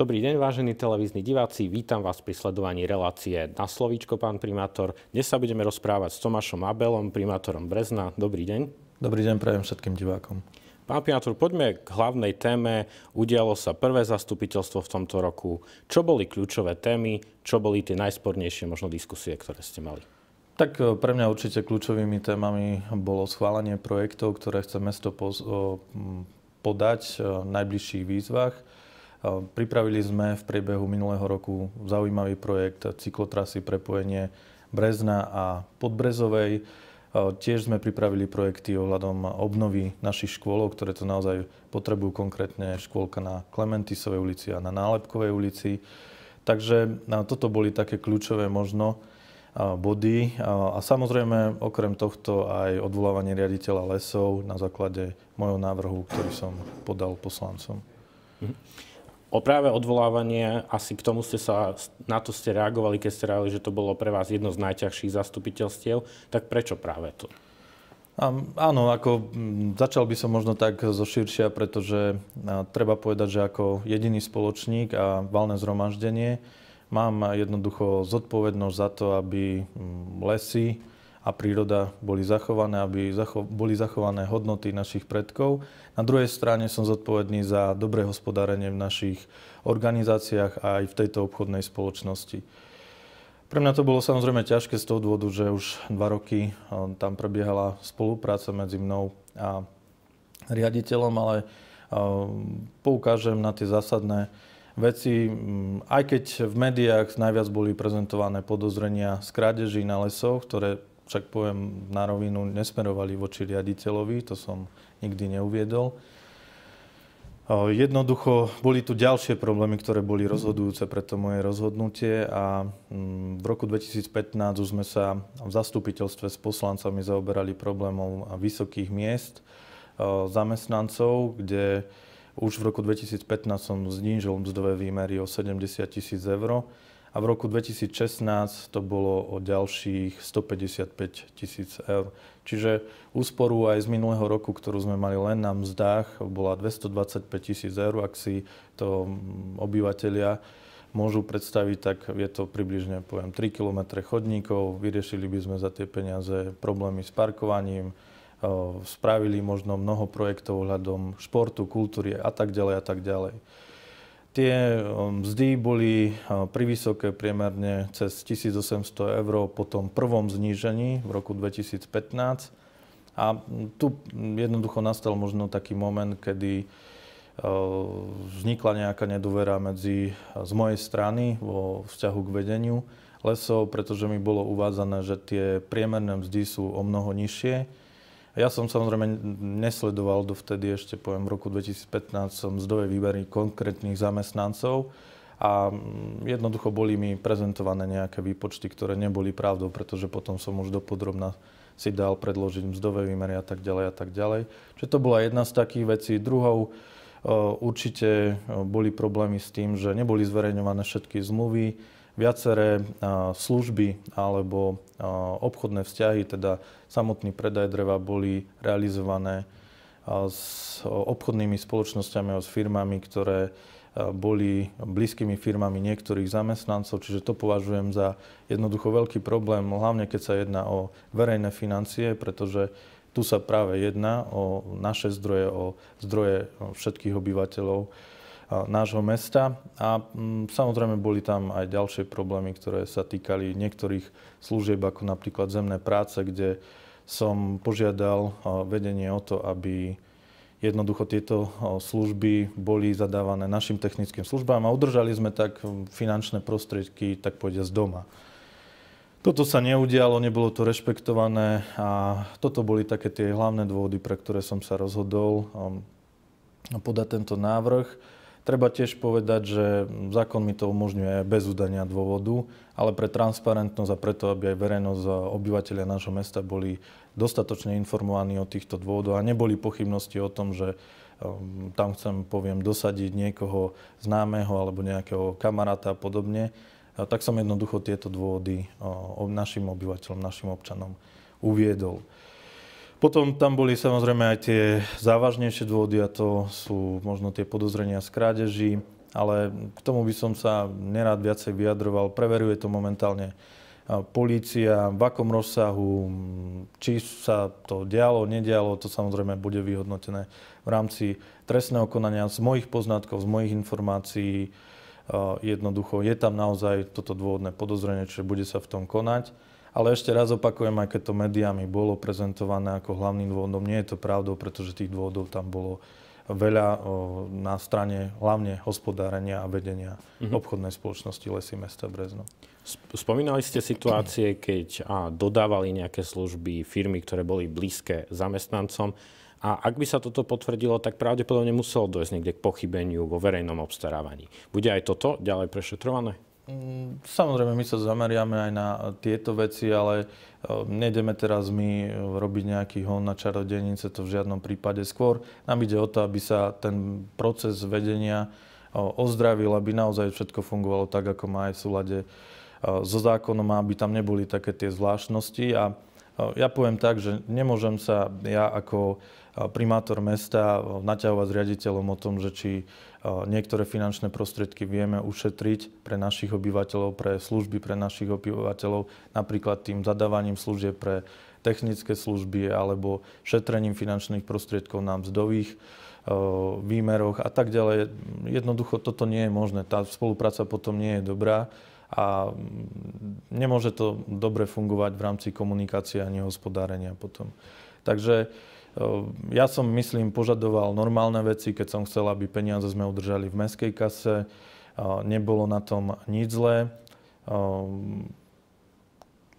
Dobrý deň, vážení televízni diváci. Vítam vás pri sledovaní relácie na slovíčko, pán primátor. Dnes sa budeme rozprávať s Tomášom Abelom, primátorom Brezna. Dobrý deň. Dobrý deň, prajem všetkým divákom. Pán primátor, poďme k hlavnej téme. Udialo sa prvé zastupiteľstvo v tomto roku. Čo boli kľúčové témy? Čo boli tie najspornejšie možno diskusie, ktoré ste mali? Tak e, pre mňa určite kľúčovými témami bolo schválenie projektov, ktoré chce mesto podať e, v najbližších výzvach. Ehm, pripravili sme v priebehu minulého roku zaujímavý projekt cyklotrasy prepojenie Brezna a Podbrezovej. Ehm, tiež sme pripravili projekty ohľadom obnovy našich škôl, ktoré to naozaj potrebujú, konkrétne škôlka na Klementisovej ulici a na Nálepkovej ulici. Takže e, toto boli také kľúčové možno e, body. E, a samozrejme, okrem tohto aj odvolávanie riaditeľa lesov na základe môjho návrhu, ktorý som podal poslancom. Mhm. O práve odvolávanie, asi k tomu ste sa, na to ste reagovali, keď ste reagovali, že to bolo pre vás jedno z najťažších zastupiteľstiev, tak prečo práve to? Um, áno, ako začal by som možno tak zo širšia, pretože a, treba povedať, že ako jediný spoločník a valné zhromaždenie mám jednoducho zodpovednosť za to, aby lesy, a príroda boli zachované, aby zacho- boli zachované hodnoty našich predkov. Na druhej strane som zodpovedný za dobré hospodárenie v našich organizáciách a aj v tejto obchodnej spoločnosti. Pre mňa to bolo samozrejme ťažké z toho dôvodu, že už dva roky eh, tam prebiehala spolupráca medzi mnou a riaditeľom, ale eh, poukážem na tie zásadné veci, mm, aj keď v médiách najviac boli prezentované podozrenia z krádeží na lesoch, ktoré však poviem na rovinu, nesmerovali voči riaditeľovi, to som nikdy neuviedol. Jednoducho boli tu ďalšie problémy, ktoré boli rozhodujúce pre to moje rozhodnutie a mm, v roku 2015 už sme sa v zastupiteľstve s poslancami zaoberali problémom vysokých miest zamestnancov, kde už v roku 2015 som znížil mzdové výmery o 70 tisíc eur a v roku 2016 to bolo o ďalších 155 tisíc eur. Čiže úsporu aj z minulého roku, ktorú sme mali len na mzdách, bola 225 tisíc eur. Ak si to mm, obyvateľia môžu predstaviť, tak je to približne, poviem, 3 km chodníkov. Vyriešili by sme za tie peniaze problémy s parkovaním, spravili možno mnoho projektov ohľadom športu, kultúry a tak ďalej a tak ďalej. Tie eh, mzdy boli eh, privysoké priemerne cez 1800 eur po tom prvom znížení v roku 2015. A tu hm, jednoducho nastal možno taký moment, kedy eh, vznikla nejaká nedovera medzi, z mojej strany vo vzťahu k vedeniu lesov, pretože mi bolo uvádzané, že tie priemerné mzdy sú o mnoho nižšie ja som samozrejme nesledoval dovtedy, ešte poviem, v roku 2015 som zdové výbery konkrétnych zamestnancov a mm, jednoducho boli mi prezentované nejaké výpočty, ktoré neboli pravdou, pretože potom som už dopodrobná si dal predložiť mzdové výmery a tak ďalej a tak ďalej. Čiže to bola jedna z takých vecí. Druhou e, určite e, boli problémy s tým, že neboli zverejňované všetky zmluvy, viaceré služby alebo obchodné vzťahy, teda samotný predaj dreva, boli realizované s obchodnými spoločnosťami a s firmami, ktoré boli blízkymi firmami niektorých zamestnancov, čiže to považujem za jednoducho veľký problém, hlavne keď sa jedná o verejné financie, pretože tu sa práve jedná o naše zdroje, o zdroje všetkých obyvateľov nášho mesta. A mm, samozrejme boli tam aj ďalšie problémy, ktoré sa týkali niektorých služieb, ako napríklad zemné práce, kde som požiadal vedenie o to, aby jednoducho tieto služby boli zadávané našim technickým službám a udržali sme tak finančné prostriedky, tak pôjde z doma. Toto sa neudialo, nebolo to rešpektované a toto boli také tie hlavné dôvody, pre ktoré som sa rozhodol um, podať tento návrh. Treba tiež povedať, že zákon mi to umožňuje bez udania dôvodu, ale pre transparentnosť a preto, aby aj verejnosť a obyvateľia nášho mesta boli dostatočne informovaní o týchto dôvodoch a neboli pochybnosti o tom, že um, tam chcem, poviem, dosadiť niekoho známeho alebo nejakého kamaráta a podobne, tak som jednoducho tieto dôvody našim obyvateľom, našim občanom uviedol. Potom tam boli samozrejme aj tie závažnejšie dôvody a to sú možno tie podozrenia z krádeží, ale k tomu by som sa nerád viacej vyjadroval. Preveruje to momentálne polícia, v akom rozsahu, či sa to dialo, nedialo, to samozrejme bude vyhodnotené v rámci trestného konania z mojich poznatkov, z mojich informácií, Eh, jednoducho je tam naozaj toto dôvodné podozrenie, čiže bude sa v tom konať. Ale ešte raz opakujem, aj keď to médiami bolo prezentované ako hlavným dôvodom, nie je to pravdou, pretože tých dôvodov tam bolo veľa eh, na strane hlavne hospodárenia a vedenia mm-hmm. obchodnej spoločnosti Lesy mesta Brezno. Spomínali ste situácie, keď a, dodávali nejaké služby firmy, ktoré boli blízke zamestnancom. A ak by sa toto potvrdilo, tak pravdepodobne muselo dojsť niekde k pochybeniu vo verejnom obstarávaní. Bude aj toto ďalej prešetrované? Mm, samozrejme, my sa zameriame aj na tieto veci, ale e, nejdeme teraz my e, robiť nejaký hon na čarodenice, to v žiadnom prípade. Skôr nám ide o to, aby sa ten proces vedenia e, ozdravil, aby naozaj všetko fungovalo tak, ako má aj v súlade so zákonom a aby tam neboli také tie zvláštnosti. A ja poviem tak, že nemôžem sa ja ako primátor mesta naťahovať s riaditeľom o tom, že či niektoré finančné prostriedky vieme ušetriť pre našich obyvateľov, pre služby pre našich obyvateľov, napríklad tým zadávaním služieb pre technické služby alebo šetrením finančných prostriedkov na mzdových výmeroch a tak ďalej. Jednoducho toto nie je možné. Tá spolupráca potom nie je dobrá a mm, nemôže to dobre fungovať v rámci komunikácie ani hospodárenia potom. Takže Ehm, ja som, myslím, požadoval normálne veci, keď som chcel, aby peniaze sme udržali v mestskej kase. Nebolo na tom nič zlé. Ehm,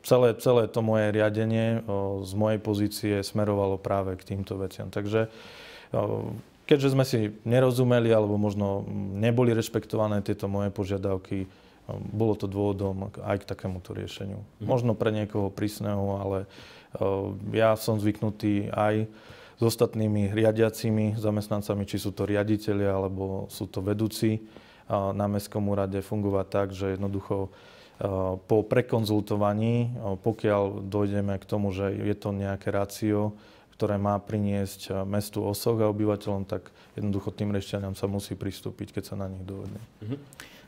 celé, celé to moje riadenie ehm, z mojej pozície smerovalo práve k týmto veciam. Takže keďže sme si nerozumeli alebo možno neboli rešpektované tieto moje požiadavky, bolo to dôvodom aj k takémuto riešeniu. Mhm. Možno pre niekoho prísneho, ale uh, Ehm, ja som zvyknutý aj s ostatnými riadiacimi zamestnancami, či sú to riaditeľi alebo sú to vedúci na Mestskom úrade fungovať tak, že jednoducho e, po prekonzultovaní, e, pokiaľ dojdeme k tomu, že je to nejaké rácio, ktoré má priniesť e, mestu osoch a obyvateľom, tak jednoducho tým rešťaniam sa musí pristúpiť, keď sa na nich dovedne. Mm-hmm.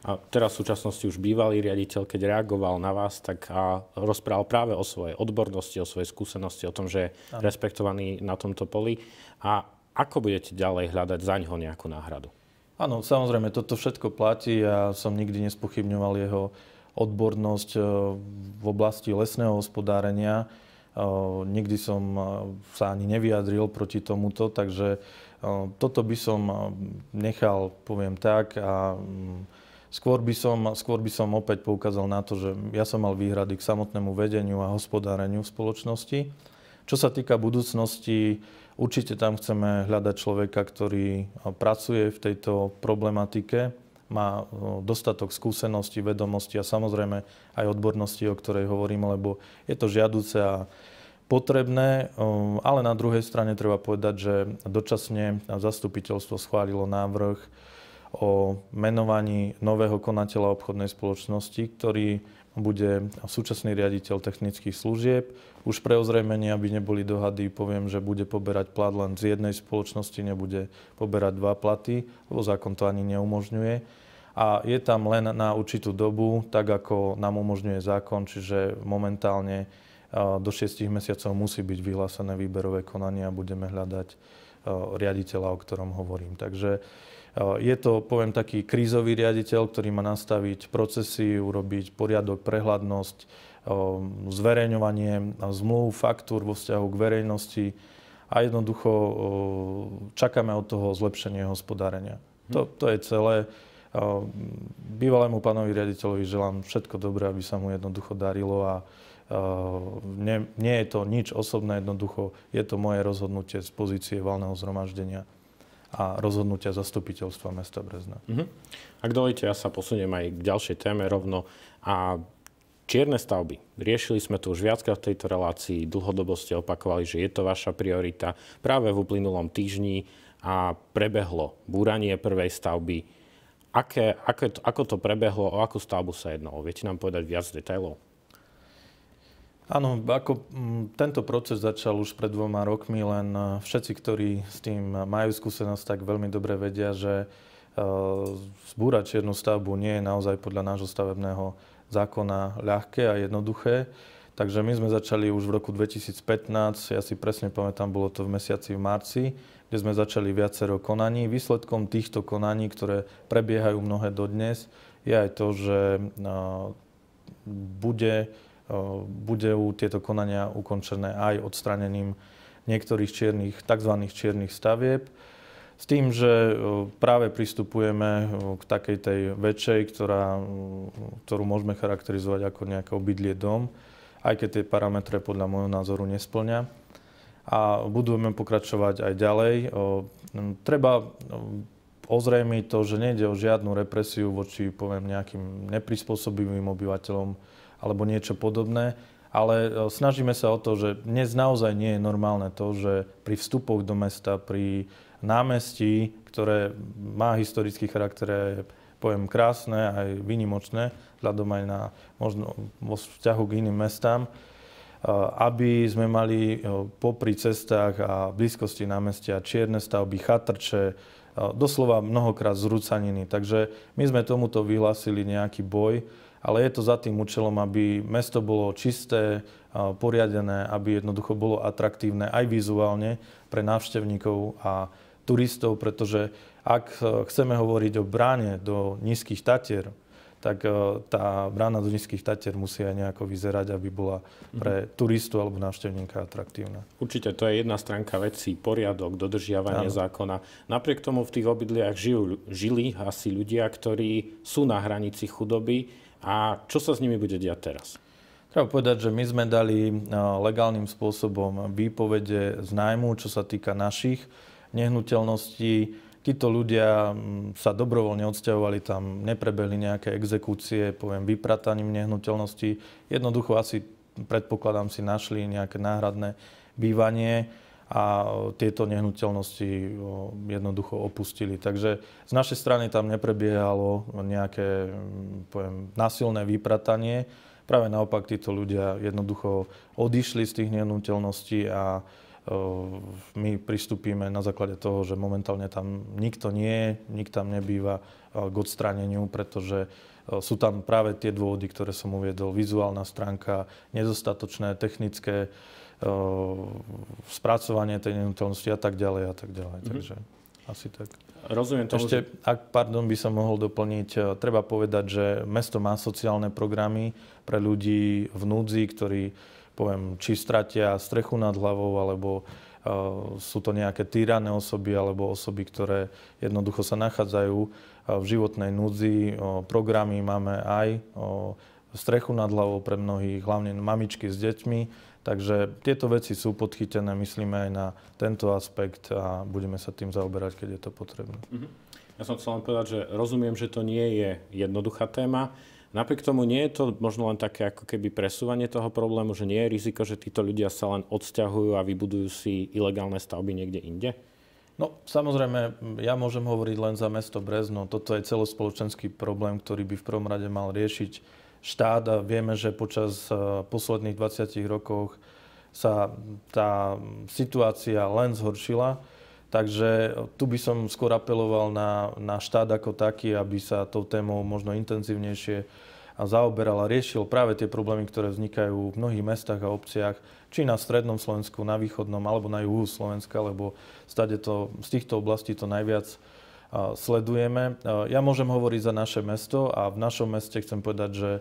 A teraz v súčasnosti už bývalý riaditeľ, keď reagoval na vás, tak a rozprával práve o svojej odbornosti, o svojej skúsenosti, o tom, že je ano. respektovaný na tomto poli. A ako budete ďalej hľadať zaňho nejakú náhradu? Áno, samozrejme, toto všetko platí. Ja som nikdy nespochybňoval jeho odbornosť e, v oblasti lesného hospodárenia. E, nikdy som e, sa ani nevyjadril proti tomuto, takže toto by som nechal, poviem tak, a Skôr by, som, skôr by som opäť poukázal na to, že ja som mal výhrady k samotnému vedeniu a hospodáreniu v spoločnosti. Čo sa týka budúcnosti, určite tam chceme hľadať človeka, ktorý eh, pracuje v tejto problematike, má eh, dostatok skúseností, vedomostí a samozrejme aj odbornosti, o ktorej hovorím, lebo je to žiaduce a potrebné, eh, ale na druhej strane treba povedať, že dočasne zastupiteľstvo schválilo návrh o menovaní nového konateľa obchodnej spoločnosti, ktorý bude súčasný riaditeľ technických služieb. Už pre ozrejmenie, aby neboli dohady, poviem, že bude poberať plat len z jednej spoločnosti, nebude poberať dva platy, lebo zákon to ani neumožňuje. A je tam len na určitú dobu, tak ako nám umožňuje zákon, čiže momentálne e, do 6 mesiacov musí byť vyhlásené výberové konanie a budeme hľadať e, riaditeľa, o ktorom hovorím. Takže je to, poviem, taký krízový riaditeľ, ktorý má nastaviť procesy, urobiť poriadok, prehľadnosť, zverejňovanie zmluv, faktúr vo vzťahu k verejnosti a jednoducho čakáme od toho zlepšenie hospodárenia. To, mhm. to je celé. Bývalému pánovi riaditeľovi želám všetko dobré, aby sa mu jednoducho darilo a nie, nie je to nič osobné, jednoducho je to moje rozhodnutie z pozície valného zhromaždenia a rozhodnutia zastupiteľstva mesta Brezna. Uh-huh. Ak dovolíte, ja sa posuniem aj k ďalšej téme rovno. A čierne stavby. Riešili sme to už viackrát v tejto relácii, dlhodobo ste opakovali, že je to vaša priorita. Práve v uplynulom týždni a prebehlo búranie prvej stavby. Aké, aké, ako to prebehlo, o akú stavbu sa jednalo? Viete nám povedať viac detailov? Áno, ako mm, tento proces začal už pred dvoma rokmi, len eh, všetci, ktorí s tým majú skúsenosť, tak veľmi dobre vedia, že eh, zbúrať čiernu stavbu nie je naozaj podľa nášho stavebného zákona ľahké a jednoduché. Takže my sme začali už v roku 2015, ja si presne pamätám, bolo to v mesiaci v marci, kde sme začali viacero konaní. Výsledkom týchto konaní, ktoré prebiehajú mnohé dodnes, je aj to, že eh, bude Eh, budú tieto konania ukončené aj odstranením niektorých čiernych, tzv. čiernych stavieb. S tým, že eh, práve pristupujeme eh, k takej tej väčšej, ktorá, mm, ktorú môžeme charakterizovať ako nejaké obydlie dom, aj keď tie parametre podľa môjho názoru nesplňa. A budeme pokračovať aj ďalej. Treba ozrejmiť to, že nejde o žiadnu represiu voči, poviem, nejakým neprispôsobivým obyvateľom, alebo niečo podobné. Ale e, snažíme sa o to, že dnes naozaj nie je normálne to, že pri vstupoch do mesta, pri námestí, ktoré má historický charakter, je pojem krásne, aj vynimočné, vzhľadom aj na možno vo vzťahu k iným mestám, e, aby sme mali e, popri cestách a blízkosti námestia čierne stavby, chatrče, doslova mnohokrát zrúcaniny. Takže my sme tomuto vyhlásili nejaký boj, ale je to za tým účelom, aby mesto bolo čisté, poriadené, aby jednoducho bolo atraktívne aj vizuálne pre návštevníkov a turistov, pretože ak e, chceme hovoriť o bráne do nízkych tatier, tak e, tá brána do nízkych tatier musí aj nejako vyzerať, aby bola pre mhm. turistu alebo návštevníka atraktívna. Určite to je jedna stránka vecí, poriadok, dodržiavanie ano. zákona. Napriek tomu v tých obydliach žijú, žili asi ľudia, ktorí sú na hranici chudoby a čo sa s nimi bude diať teraz? Treba povedať, že my sme dali e, legálnym spôsobom výpovede z nájmu, čo sa týka našich nehnuteľností. Títo ľudia sa dobrovoľne odsťahovali tam, neprebehli nejaké exekúcie, poviem, vyprataním nehnuteľností. Jednoducho asi, predpokladám si, našli nejaké náhradné bývanie a e, tieto nehnuteľnosti e, jednoducho opustili. Takže z našej strany tam neprebiehalo nejaké mm, poviem, násilné vypratanie. Práve naopak títo ľudia jednoducho odišli z tých nehnuteľností a e, my pristúpime na základe toho, že momentálne tam nikto nie je, nik tam nebýva k odstraneniu, pretože Eh, sú tam práve tie dôvody, ktoré som uviedol. Vizuálna stránka, nedostatočné technické eh, spracovanie tej nehnuteľnosti a tak ďalej a tak ďalej. Mm-hmm. Takže asi tak. Rozumiem tomu, Ešte, ak pardon, by som mohol doplniť, eh, treba povedať, že mesto má sociálne programy pre ľudí v núdzi, ktorí, poviem, či stratia strechu nad hlavou, alebo uh, sú to nejaké týrané osoby, alebo osoby, ktoré jednoducho sa nachádzajú Eh, v životnej núdzi, eh, programy máme aj eh, strechu nad hlavou pre mnohých, hlavne mamičky s deťmi. Takže tieto veci sú podchytené, myslíme aj na tento aspekt a budeme sa tým zaoberať, keď je to potrebné. Mhm. Ja som chcel len povedať, že rozumiem, že to nie je jednoduchá téma. Napriek tomu nie je to možno len také ako keby presúvanie toho problému, že nie je riziko, že títo ľudia sa len odsťahujú a vybudujú si ilegálne stavby niekde inde? No samozrejme, ja môžem hovoriť len za mesto Brezno. Toto je celospoločenský problém, ktorý by v prvom rade mal riešiť štát a vieme, že počas eh, posledných 20 rokov sa tá situácia len zhoršila. Takže eh, tu by som skôr apeloval na, na štát ako taký, aby sa tou témou možno intenzívnejšie a zaoberal a riešil práve tie problémy, ktoré vznikajú v mnohých mestách a obciach, či na strednom Slovensku, na východnom alebo na juhu Slovenska, lebo stade to, z týchto oblastí to najviac sledujeme. Ja môžem hovoriť za naše mesto a v našom meste chcem povedať, že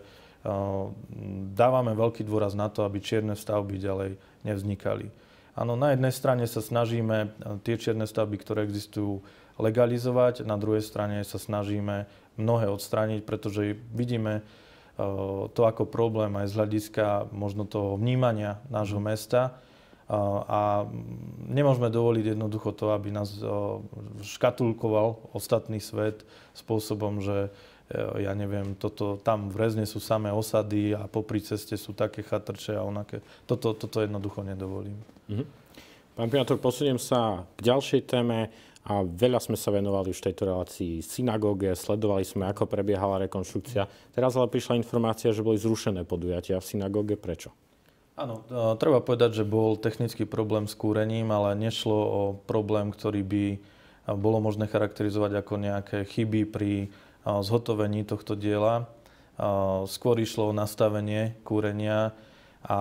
dávame veľký dôraz na to, aby čierne stavby ďalej nevznikali. Áno, na jednej strane sa snažíme tie čierne stavby, ktoré existujú, legalizovať, na druhej strane sa snažíme mnohé odstrániť, pretože vidíme eh, to ako problém aj z hľadiska možno toho vnímania nášho mhm. mesta eh, a nemôžeme dovoliť jednoducho to, aby nás eh, škatulkoval ostatný svet spôsobom, že ja neviem, toto, tam v Rezne sú samé osady a pri ceste sú také chatrče a onaké. Toto, toto jednoducho nedovolím. Mm-hmm. Pán primátor, posuniem sa k ďalšej téme a veľa sme sa venovali už tejto relácii synagóge, sledovali sme, ako prebiehala rekonštrukcia. Teraz ale prišla informácia, že boli zrušené podujatia v synagóge. Prečo? Áno, e, treba povedať, že bol technický problém s kúrením, ale nešlo o problém, ktorý by e, bolo možné charakterizovať ako nejaké chyby pri e, zhotovení tohto diela. Skôr išlo o nastavenie kúrenia, a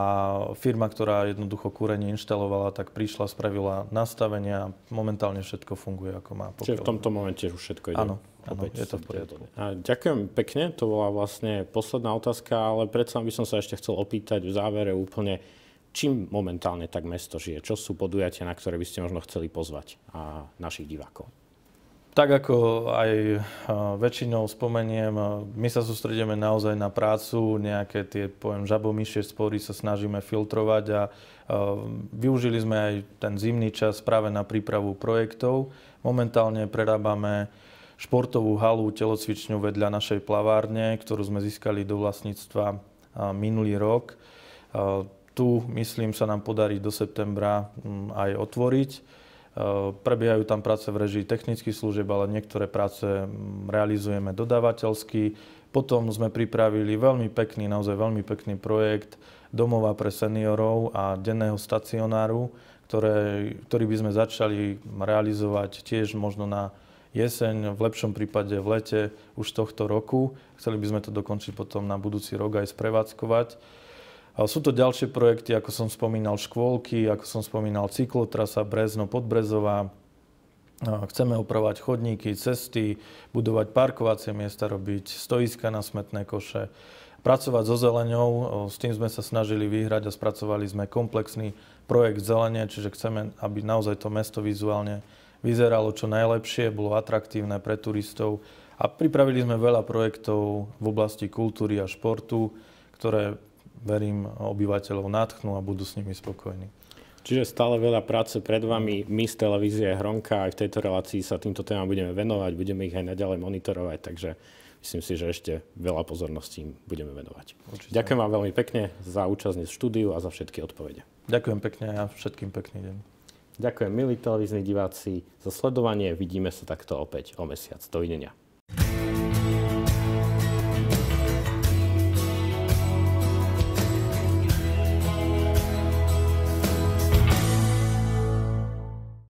firma, ktorá jednoducho kúrenie inštalovala, tak prišla, spravila nastavenia. Momentálne všetko funguje, ako má. Pokiaľ... Čiže v tomto momente už všetko ide. Áno, áno je to v poriadku. A ďakujem pekne, to bola vlastne posledná otázka, ale predsa by som sa ešte chcel opýtať v závere úplne, čím momentálne tak mesto žije? Čo sú podujatia, na ktoré by ste možno chceli pozvať a našich divákov? Tak ako aj eh, väčšinou spomeniem, eh, my sa sústredíme naozaj na prácu, nejaké tie, poviem, žabomyšie spory sa snažíme filtrovať a eh, využili sme aj ten zimný čas práve na prípravu projektov. Momentálne prerábame športovú halu telocvičňu vedľa našej plavárne, ktorú sme získali do vlastníctva minulý rok. Tu, myslím, sa nám podarí do septembra hm, aj otvoriť. Eh, prebiehajú tam práce v režii technických služieb, ale niektoré práce mm, realizujeme dodávateľsky. Potom sme pripravili veľmi pekný, naozaj veľmi pekný projekt domova pre seniorov a denného stacionáru, ktoré, ktorý by sme začali realizovať tiež možno na jeseň, v lepšom prípade v lete už tohto roku. Chceli by sme to dokončiť potom na budúci rok aj sprevádzkovať sú to ďalšie projekty, ako som spomínal škôlky, ako som spomínal cyklotrasa Brezno, Podbrezová. Chceme upravovať chodníky, cesty, budovať parkovacie miesta, robiť stoiska na smetné koše, pracovať so zeleňou. S tým sme sa snažili vyhrať a spracovali sme komplexný projekt zelenie, čiže chceme, aby naozaj to mesto vizuálne vyzeralo čo najlepšie, bolo atraktívne pre turistov. A pripravili sme veľa projektov v oblasti kultúry a športu, ktoré verím, obyvateľov nadchnú a budú s nimi spokojní. Čiže stále veľa práce pred vami. My z televízie Hronka aj v tejto relácii sa týmto témam budeme venovať, budeme ich aj naďalej monitorovať, takže myslím si, že ešte veľa pozorností im budeme venovať. Určite. Ďakujem vám veľmi pekne za účasť v štúdiu a za všetky odpovede. Ďakujem pekne a všetkým pekný deň. Ďakujem, milí televízni diváci, za sledovanie. Vidíme sa takto opäť o mesiac. Dovidenia.